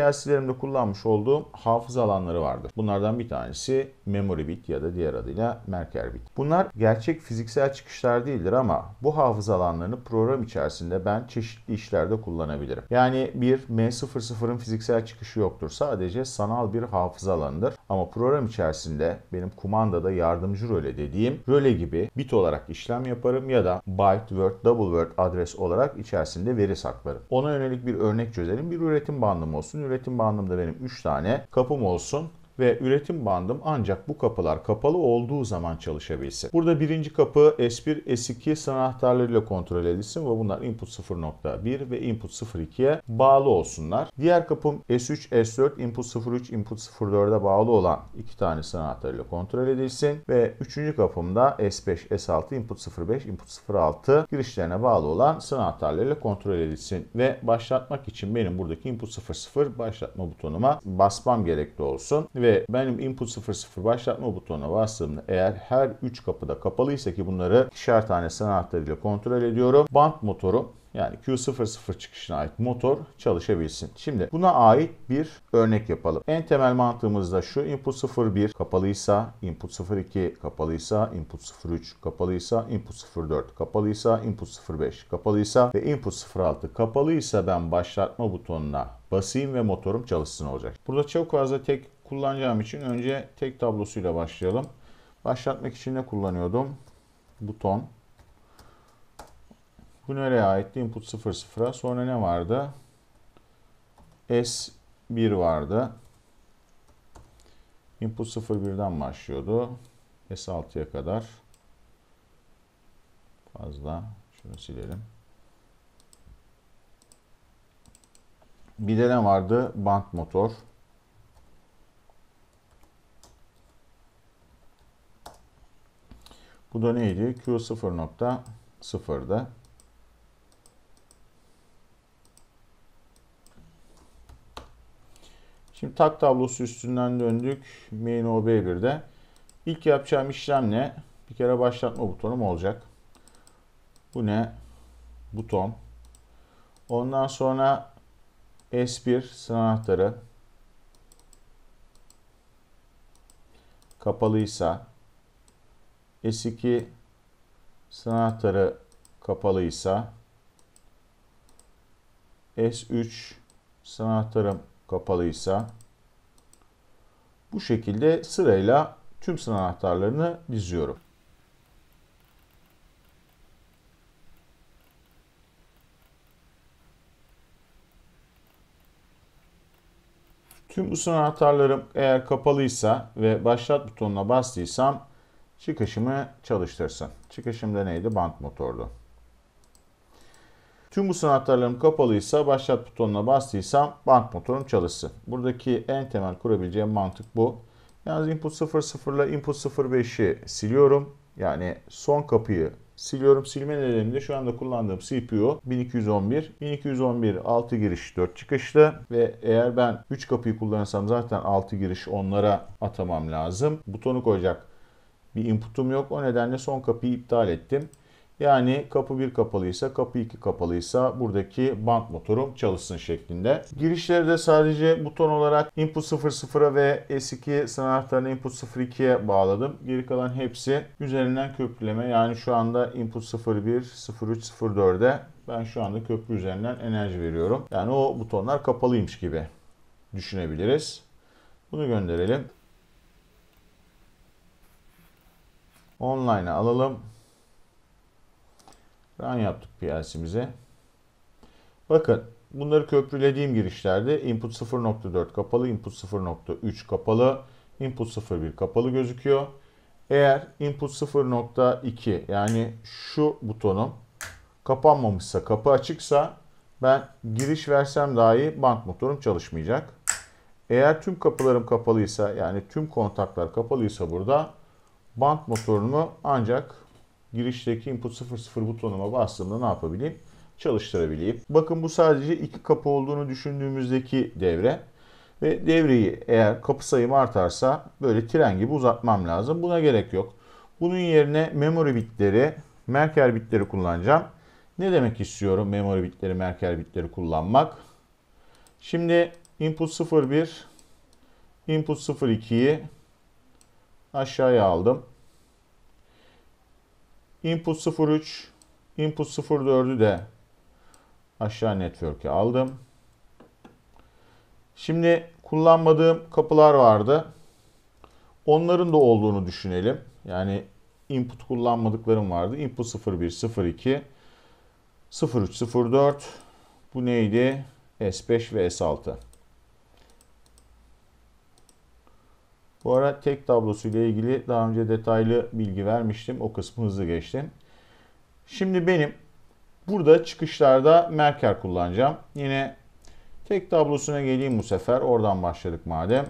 PLC'lerimde kullanmış olduğum hafıza alanları vardır. Bunlardan bir tanesi memory bit ya da diğer adıyla merker bit. Bunlar gerçek fiziksel çıkışlar değildir ama bu hafıza alanlarını program içerisinde ben çeşitli işlerde kullanabilirim. Yani bir M00'ın fiziksel çıkışı yoktur. Sadece sanal bir hafıza alanıdır. Ama program içerisinde benim kumandada yardımcı röle dediğim röle gibi bit olarak işlem yaparım ya da byte, word, double word adres olarak içerisinde veri saklarım. Ona yönelik bir örnek çözelim. Bir üretim bandım olsun üretim bandımda benim 3 tane kapım olsun ve üretim bandım ancak bu kapılar kapalı olduğu zaman çalışabilsin. Burada birinci kapı S1, S2 sınır kontrol edilsin ve bunlar input 0.1 ve input 0.2'ye bağlı olsunlar. Diğer kapım S3, S4, input 03, input 04'e bağlı olan iki tane sınır kontrol edilsin ve üçüncü kapımda S5, S6, input 05, input 06 girişlerine bağlı olan sınır kontrol edilsin ve başlatmak için benim buradaki input 00 başlatma butonuma basmam gerekli olsun ve ve benim input 00 başlatma butonuna bastığımda eğer her 3 kapıda kapalıysa ki bunları ikişer tane sanatlarıyla kontrol ediyorum. band motoru yani Q00 çıkışına ait motor çalışabilsin. Şimdi buna ait bir örnek yapalım. En temel mantığımız da şu input 01 kapalıysa, input 02 kapalıysa, input 03 kapalıysa, input 04 kapalıysa, input 05 kapalıysa ve input 06 kapalıysa ben başlatma butonuna basayım ve motorum çalışsın olacak. Burada çok fazla tek kullanacağım için önce tek tablosuyla başlayalım. Başlatmak için ne kullanıyordum? Buton. Bu nereye aitti? Input 0 0'a. Sonra ne vardı? S1 vardı. Input 0 1'den başlıyordu. S6'ya kadar. Fazla. Şunu silelim. Bir de ne vardı? Band motor. Bu da neydi? Q 0.0'da. Şimdi tak tablosu üstünden döndük. Main OB1'de. İlk yapacağım işlem ne? Bir kere başlatma butonum olacak. Bu ne? Buton. Ondan sonra S1 sınav anahtarı kapalıysa S2 sınav kapalıysa S3 sınav kapalıysa bu şekilde sırayla tüm sınav anahtarlarını diziyorum. Tüm bu sınav anahtarlarım eğer kapalıysa ve başlat butonuna bastıysam çıkışımı çalıştırsın. da neydi? Bant motordu. Tüm bu sanatlarım kapalıysa başlat butonuna bastıysam bant motorum çalışsın. Buradaki en temel kurabileceğim mantık bu. Yalnız input 00 ile input 05'i siliyorum. Yani son kapıyı siliyorum. Silme nedenim de şu anda kullandığım CPU 1211. 1211 6 giriş 4 çıkışlı ve eğer ben 3 kapıyı kullanırsam zaten 6 giriş onlara atamam lazım. Butonu koyacak bir input'um yok. O nedenle son kapıyı iptal ettim. Yani kapı 1 kapalıysa, kapı 2 kapalıysa buradaki bant motorum çalışsın şeklinde. Girişleri de sadece buton olarak input 00'a ve S2 sınavlarına input 02'ye bağladım. Geri kalan hepsi üzerinden köprüleme. Yani şu anda input 01, 03, 04'e ben şu anda köprü üzerinden enerji veriyorum. Yani o butonlar kapalıymış gibi düşünebiliriz. Bunu gönderelim. Online'a alalım. Run yaptık PLC'mize. Bakın bunları köprülediğim girişlerde input 0.4 kapalı, input 0.3 kapalı, input 0.1 kapalı gözüküyor. Eğer input 0.2 yani şu butonum kapanmamışsa, kapı açıksa ben giriş versem dahi bank motorum çalışmayacak. Eğer tüm kapılarım kapalıysa yani tüm kontaklar kapalıysa burada bant motorunu ancak girişteki input 00 butonuma bastığımda ne yapabileyim? Çalıştırabileyim. Bakın bu sadece iki kapı olduğunu düşündüğümüzdeki devre. Ve devreyi eğer kapı sayım artarsa böyle tren gibi uzatmam lazım. Buna gerek yok. Bunun yerine memory bitleri, merker bitleri kullanacağım. Ne demek istiyorum memory bitleri, merker bitleri kullanmak? Şimdi input 01, input 02'yi aşağıya aldım. Input 03, input 04'ü de aşağı network'e aldım. Şimdi kullanmadığım kapılar vardı. Onların da olduğunu düşünelim. Yani input kullanmadıklarım vardı. Input 01, 02, 03, 04. Bu neydi? S5 ve S6. Bu ara tek tablosu ile ilgili daha önce detaylı bilgi vermiştim. O kısmı hızlı geçtim. Şimdi benim burada çıkışlarda merker kullanacağım. Yine tek tablosuna geleyim bu sefer. Oradan başladık madem.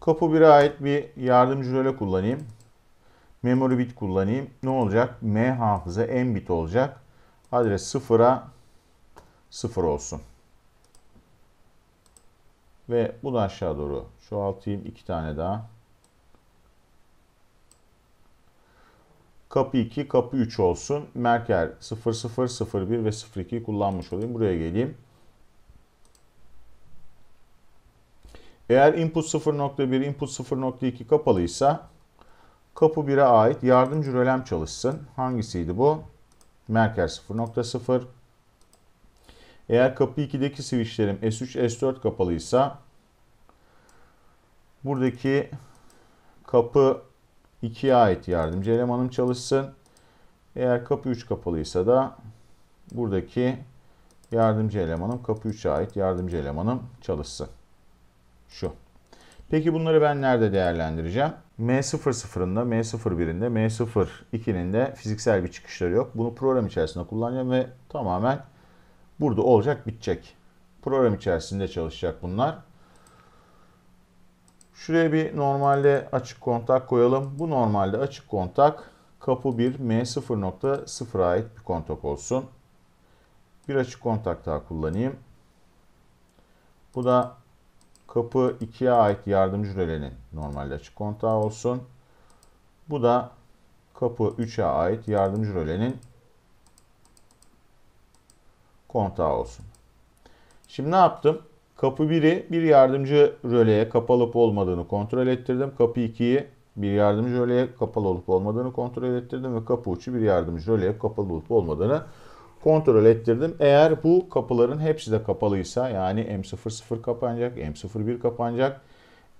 Kapı 1'e ait bir yardımcı röle kullanayım. Memory bit kullanayım. Ne olacak? M hafıza M bit olacak. Adres 0'a 0 olsun. Ve bu aşağı doğru çoğaltayım. 2 tane daha. Kapı 2, kapı 3 olsun. Merker 0, 0, 0, 1 ve 0, 2 kullanmış olayım. Buraya geleyim. Eğer input 0.1, input 0.2 kapalıysa kapı 1'e ait yardımcı rölem çalışsın. Hangisiydi bu? Merker 0.0, eğer kapı 2'deki switchlerim S3, S4 kapalıysa buradaki kapı 2'ye ait yardımcı elemanım çalışsın. Eğer kapı 3 kapalıysa da buradaki yardımcı elemanım kapı 3'e ait yardımcı elemanım çalışsın. Şu. Peki bunları ben nerede değerlendireceğim? M00'ın da, M01'in de, M02'nin de fiziksel bir çıkışları yok. Bunu program içerisinde kullanacağım ve tamamen Burada olacak bitecek. Program içerisinde çalışacak bunlar. Şuraya bir normalde açık kontak koyalım. Bu normalde açık kontak kapı 1 M0.0'a ait bir kontak olsun. Bir açık kontak daha kullanayım. Bu da kapı 2'ye ait yardımcı relenin normalde açık kontağı olsun. Bu da kapı 3'e ait yardımcı relenin kontağı olsun. Şimdi ne yaptım? Kapı 1'i bir yardımcı röleye kapalıp olmadığını kontrol ettirdim. Kapı 2'yi bir yardımcı röleye kapalı olup olmadığını kontrol ettirdim. Ve kapı uçu bir yardımcı röleye kapalı olup olmadığını kontrol ettirdim. Eğer bu kapıların hepsi de kapalıysa yani M00 kapanacak, M01 kapanacak,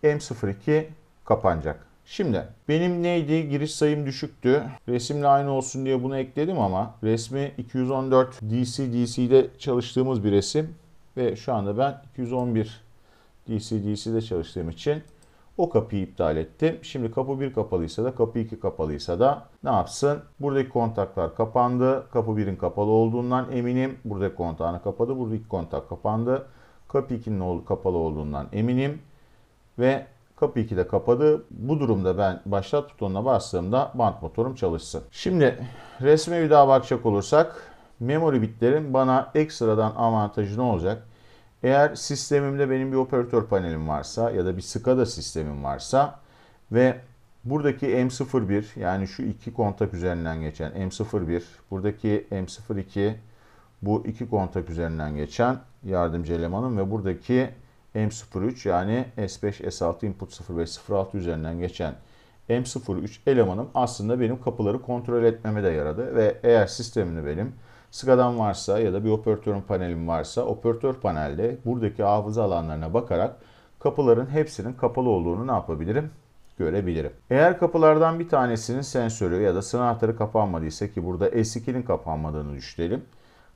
M02 kapanacak. Şimdi benim neydi? Giriş sayım düşüktü. Resimle aynı olsun diye bunu ekledim ama resmi 214 DC DC'de çalıştığımız bir resim ve şu anda ben 211 DC DC'de çalıştığım için o kapıyı iptal ettim. Şimdi kapı 1 kapalıysa da kapı 2 kapalıysa da ne yapsın? Buradaki kontaklar kapandı. Kapı 1'in kapalı olduğundan eminim. Buradaki kontağını kapadı. Buradaki kontak kapandı. Kapı 2'nin kapalı olduğundan eminim. Ve Kapı 2 de kapadı. Bu durumda ben başlat butonuna bastığımda bant motorum çalışsın. Şimdi resme bir daha bakacak olursak memory bitlerin bana ekstradan avantajı ne olacak? Eğer sistemimde benim bir operatör panelim varsa ya da bir SCADA sistemim varsa ve buradaki M01 yani şu iki kontak üzerinden geçen M01 buradaki M02 bu iki kontak üzerinden geçen yardımcı elemanım ve buradaki M03 yani S5, S6, Input 05, 06 üzerinden geçen M03 elemanım aslında benim kapıları kontrol etmeme de yaradı ve eğer sistemini benim SCADA'm varsa ya da bir operatörün panelim varsa operatör panelde buradaki hafıza alanlarına bakarak kapıların hepsinin kapalı olduğunu ne yapabilirim? görebilirim. Eğer kapılardan bir tanesinin sensörü ya da sınavları kapanmadıysa ki burada S2'nin kapanmadığını düşünelim.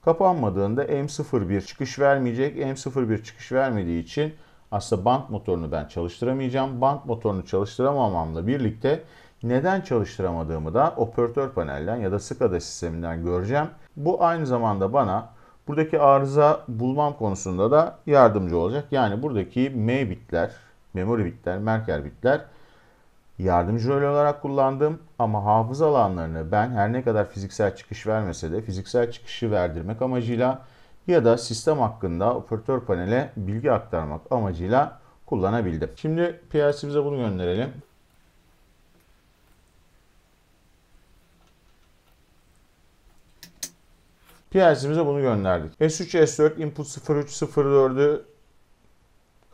Kapanmadığında M01 çıkış vermeyecek. M01 çıkış vermediği için aslında bant motorunu ben çalıştıramayacağım. Bant motorunu çalıştıramamamla birlikte neden çalıştıramadığımı da operatör panelden ya da SCADA sisteminden göreceğim. Bu aynı zamanda bana buradaki arıza bulmam konusunda da yardımcı olacak. Yani buradaki M bitler, memori bitler, merker bitler Yardımcı rol olarak kullandım ama hafıza alanlarını ben her ne kadar fiziksel çıkış vermese de fiziksel çıkışı verdirmek amacıyla ya da sistem hakkında operatör panele bilgi aktarmak amacıyla kullanabildim. Şimdi PLC'mize bunu gönderelim. PLC'mize bunu gönderdik. S3, S4, input 03, 04'ü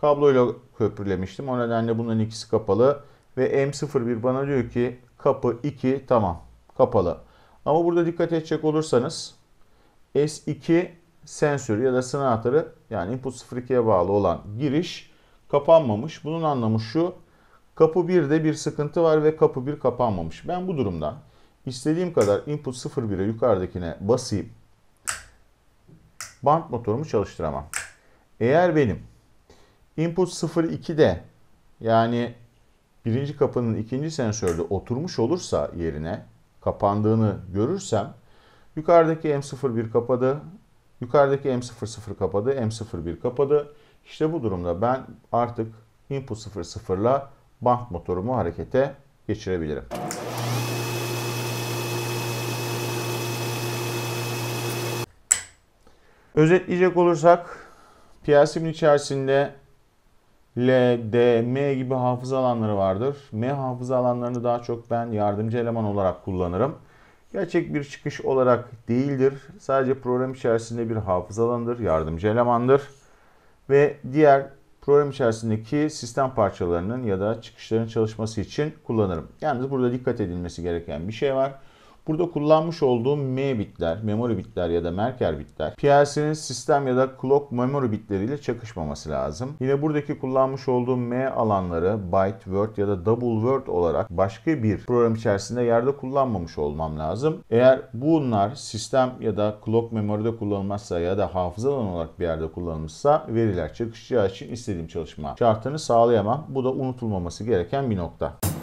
kabloyla köprülemiştim. O nedenle bunların ikisi kapalı. Ve M01 bana diyor ki kapı 2 tamam kapalı. Ama burada dikkat edecek olursanız S2 sensör ya da sınır anahtarı yani input 02'ye bağlı olan giriş kapanmamış. Bunun anlamı şu kapı 1'de bir sıkıntı var ve kapı 1 kapanmamış. Ben bu durumda istediğim kadar input 01'e yukarıdakine basayım. Band motorumu çalıştıramam. Eğer benim input 02'de yani birinci kapının ikinci sensörde oturmuş olursa yerine kapandığını görürsem yukarıdaki M01 kapadı, yukarıdaki M00 kapadı, M01 kapadı. İşte bu durumda ben artık input 00 ile bank motorumu harekete geçirebilirim. Özetleyecek olursak PLC'nin içerisinde L, D, M gibi hafıza alanları vardır. M hafıza alanlarını daha çok ben yardımcı eleman olarak kullanırım. Gerçek bir çıkış olarak değildir. Sadece program içerisinde bir hafıza alanıdır, yardımcı elemandır. Ve diğer program içerisindeki sistem parçalarının ya da çıkışların çalışması için kullanırım. Yalnız burada dikkat edilmesi gereken bir şey var. Burada kullanmış olduğum M bitler, memory bitler ya da merker bitler PLC'nin sistem ya da clock memory bitleriyle çakışmaması lazım. Yine buradaki kullanmış olduğum M alanları byte, word ya da double word olarak başka bir program içerisinde yerde kullanmamış olmam lazım. Eğer bunlar sistem ya da clock memory'de kullanılmazsa ya da hafıza alanı olarak bir yerde kullanılmışsa veriler çakışacağı için istediğim çalışma şartını sağlayamam. Bu da unutulmaması gereken bir nokta.